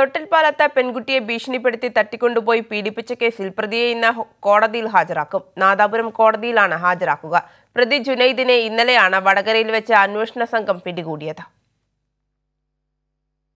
തൊട്ടിൽപ്പാലത്ത് പെൺകുട്ടിയെ ഭീഷണിപ്പെടുത്തി തട്ടിക്കൊണ്ടുപോയി പീഡിപ്പിച്ച കേസിൽ പ്രതിയെ ഇന്ന് കോടതിയിൽ ഹാജരാക്കും നാദാപുരം കോടതിയിലാണ് ഹാജരാക്കുക പ്രതി ജുനൈദിനെ ഇന്നലെയാണ് വടകരയിൽ വെച്ച് അന്വേഷണ സംഘം പിടികൂടിയത്